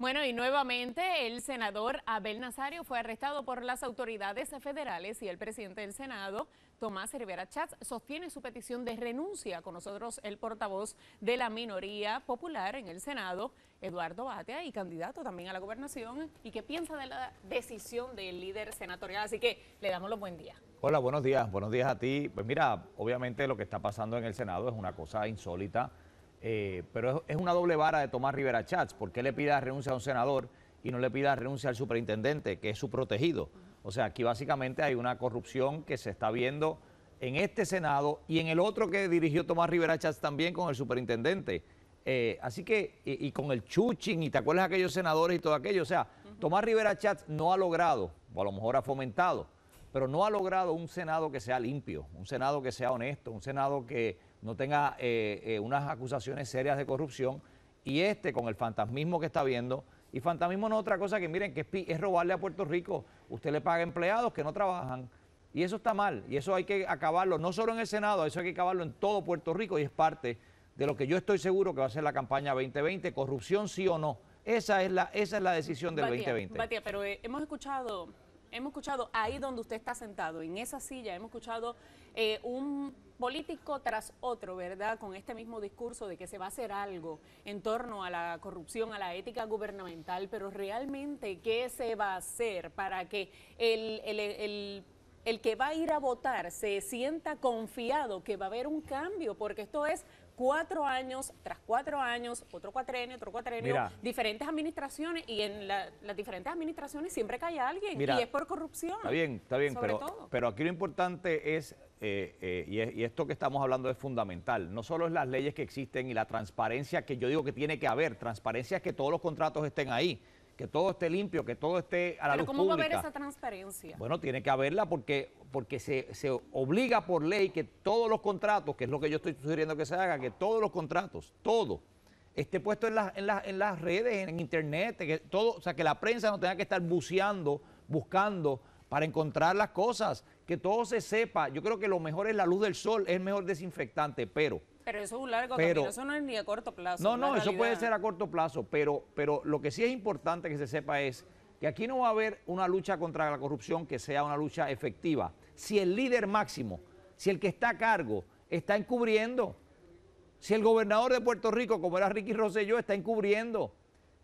Bueno, y nuevamente el senador Abel Nazario fue arrestado por las autoridades federales y el presidente del Senado, Tomás Rivera Chatz sostiene su petición de renuncia. Con nosotros el portavoz de la minoría popular en el Senado, Eduardo Batea, y candidato también a la gobernación, y qué piensa de la decisión del líder senatorial. Así que le damos los buen días. Hola, buenos días, buenos días a ti. Pues mira, obviamente lo que está pasando en el Senado es una cosa insólita eh, pero es, una doble vara de Tomás Rivera Chats, porque le pida renuncia a un senador y no le pida renuncia al superintendente, que es su protegido. O sea, aquí básicamente hay una corrupción que se está viendo en este Senado y en el otro que dirigió Tomás Rivera Chats también con el superintendente. Eh, así que, y, con el chuching, y te acuerdas aquellos senadores y todo aquello. O sea, Tomás Rivera Chats no ha logrado, o a lo mejor ha fomentado, pero no ha logrado un Senado que sea limpio, un Senado que sea honesto, un Senado que no tenga eh, eh, unas acusaciones serias de corrupción y este con el fantasmismo que está viendo. Y fantasmismo no otra cosa que, miren, que es, robarle a Puerto Rico. Usted le paga empleados que no trabajan. Y eso está mal. Y eso hay que acabarlo, no solo en el Senado, eso hay que acabarlo en todo Puerto Rico. Y es parte de lo que yo estoy seguro que va a ser la campaña 2020. Corrupción sí o no. Esa es la, esa es la decisión del 2020. pero eh, hemos escuchado hemos escuchado ahí donde usted está sentado, en esa silla, hemos escuchado eh, un político tras otro, ¿verdad? Con este mismo discurso de que se va a hacer algo en torno a la corrupción, a la ética gubernamental, pero realmente, ¿qué se va a hacer para que el, el, que va a ir a votar se sienta confiado que va a haber un cambio, porque esto es cuatro años tras cuatro años, otro cuatrenio, otro cuatrenio, diferentes administraciones, y en las diferentes administraciones siempre cae alguien, y es por corrupción. Está bien, está bien, pero, pero aquí lo importante es eh, eh, y, esto que estamos hablando es fundamental, no solo es las leyes que existen y la transparencia que yo digo que tiene que haber, transparencia es que todos los contratos estén ahí, que todo esté limpio, que todo esté a la ¿Pero ¿Cómo va a haber esa transparencia? Bueno, tiene que haberla porque, porque se, obliga por ley que todos los contratos, que es lo que yo estoy sugiriendo que se haga, que todos los contratos, todo, esté puesto en, en, en las redes, en internet, que todo, o sea, que la prensa no tenga que estar buceando, buscando para encontrar las cosas, que todo se sepa. Yo creo que lo mejor es la luz del sol, es el mejor desinfectante, pero... Pero eso es un largo eso no es ni a corto plazo. No, no, eso puede ser a corto plazo, pero, pero lo que sí es importante que se sepa es que aquí no va a haber una lucha contra la corrupción que sea una lucha efectiva. Si el líder máximo, si el que está a cargo, está encubriendo, si el gobernador de Puerto Rico, como era Ricky Rosselló, está encubriendo,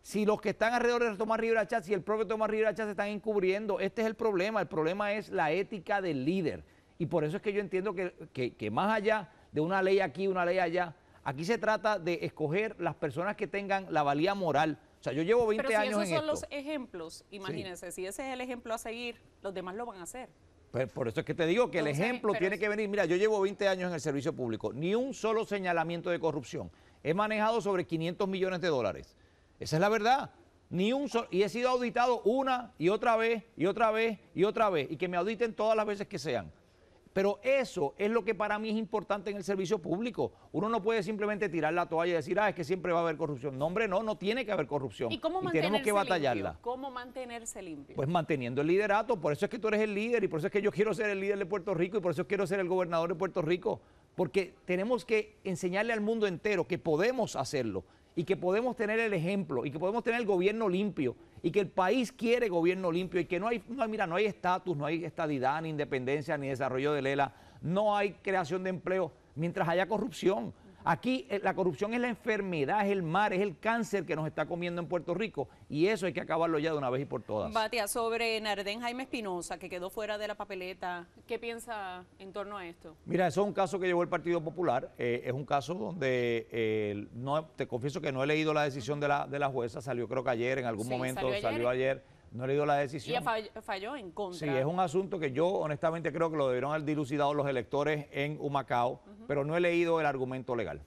si los que están alrededor de Tomás Rivera Chávez si el propio Tomás Rivera Chávez se están encubriendo, este es el problema. El problema es la ética del líder. Y por eso es que yo entiendo que, más allá de una ley aquí, una ley allá, aquí se trata de escoger las personas que tengan la valía moral. O sea, yo llevo 20 Pero años. Esos son los ejemplos, imagínense, si ese es el ejemplo a seguir, los demás lo van a hacer. Pues, por eso es que te digo que el ejemplo tiene que venir. Mira, yo llevo 20 años en el servicio público, ni un solo señalamiento de corrupción. He manejado sobre 500 millones de dólares. Esa es la verdad. Ni un solo y he sido auditado una y otra vez y otra vez y otra vez y que me auditen todas las veces que sean. Pero eso es lo que para mí es importante en el servicio público. Uno no puede simplemente tirar la toalla y decir, ah, es que siempre va a haber corrupción. No, hombre, no, no tiene que haber corrupción. ¿Y cómo tenemos que batallarla. ¿Cómo mantenerse limpio? Pues manteniendo el liderato. Por eso es que tú eres el líder y por eso es que yo quiero ser el líder de Puerto Rico y por eso quiero ser el gobernador de Puerto Rico. Porque tenemos que enseñarle al mundo entero que podemos hacerlo, y que podemos tener el ejemplo y que podemos tener el gobierno limpio y que el país quiere gobierno limpio y que no hay, mira, no hay estatus, no hay estadidad, ni independencia, ni desarrollo de Lela, no hay creación de empleo mientras haya corrupción. Aquí eh, la corrupción es la enfermedad, es el mar, es el cáncer que nos está comiendo en Puerto Rico y eso hay que acabarlo ya de una vez y por todas. Batia, sobre Nardén Jaime Espinosa, que quedó fuera de la papeleta, ¿qué piensa en torno a esto? Mira, eso es un caso que llevó el Partido Popular, eh, es un caso donde eh, no, te confieso que no he leído la decisión de la, de la jueza, salió creo que ayer, en algún momento, Salió ayer no he leído la decisión. Y falló, en contra. Sí, es un asunto que yo honestamente creo que lo debieron al dilucidado los electores en Humacao, pero no he leído el argumento legal.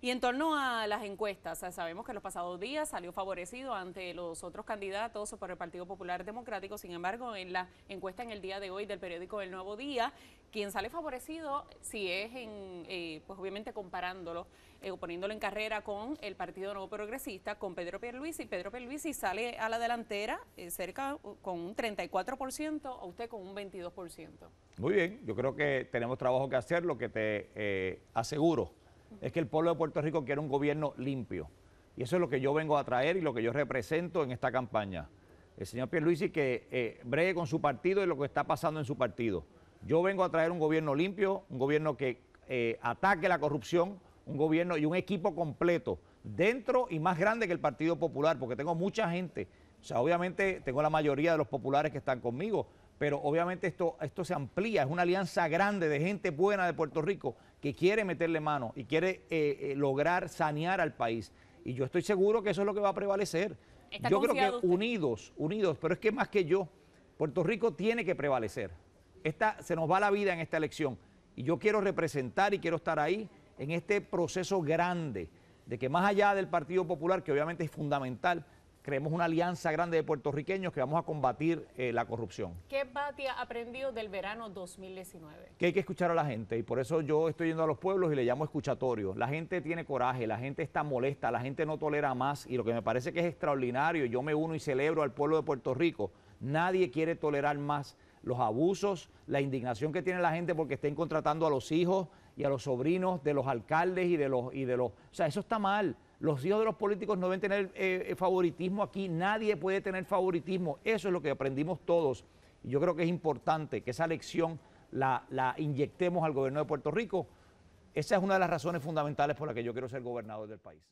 Y en torno a las encuestas, sabemos que los pasados días salió favorecido ante los otros candidatos por el Partido Popular Democrático. Sin embargo, en la encuesta en el día de hoy del periódico El Nuevo Día, quien sale favorecido, si es en, eh, pues obviamente comparándolo eh, o poniéndolo en carrera con el Partido Nuevo Progresista, con Pedro Pierluisi. Pedro Pierluisi sale a la delantera eh, cerca uh, con un 34%, a usted con un 22%. Muy bien, yo creo que tenemos trabajo que hacer, lo que te aseguro es que el pueblo de Puerto Rico quiere un gobierno limpio. Y eso es lo que yo vengo a traer y lo que yo represento en esta campaña. El señor Pierluisi que eh, bregue con su partido y lo que está pasando en su partido. Yo vengo a traer un gobierno limpio, un gobierno que eh, ataque la corrupción, un gobierno y un equipo completo, dentro y más grande que el Partido Popular, porque tengo mucha gente. O sea, obviamente tengo la mayoría de los populares que están conmigo, pero obviamente esto, esto se amplía, es una alianza grande de gente buena de Puerto Rico que quiere meterle mano y quiere eh, eh, lograr sanear al país. Y yo estoy seguro que eso es lo que va a prevalecer. Yo creo que unidos, unidos, pero es que más que yo, Puerto Rico tiene que prevalecer. se nos va la vida en esta elección y yo quiero representar y quiero estar ahí en este proceso grande de que más allá del Partido Popular, que obviamente es fundamental, creemos una alianza grande de puertorriqueños que vamos a combatir eh, la corrupción. ¿Qué ha aprendió del verano 2019? Que hay que escuchar a la gente y por eso yo estoy yendo a los pueblos y le llamo escuchatorio. La gente tiene coraje, la gente está molesta, la gente no tolera más y lo que me parece que es extraordinario, yo me uno y celebro al pueblo de Puerto Rico, nadie quiere tolerar más los abusos, la indignación que tiene la gente porque estén contratando a los hijos y a los sobrinos de los alcaldes y de los... Y de los o sea, eso está mal. Los hijos de los políticos no deben tener eh, eh, favoritismo aquí, nadie puede tener favoritismo. Eso es lo que aprendimos todos. Y yo creo que es importante que esa lección la, inyectemos al gobierno de Puerto Rico. Esa es una de las razones fundamentales por las que yo quiero ser gobernador del país.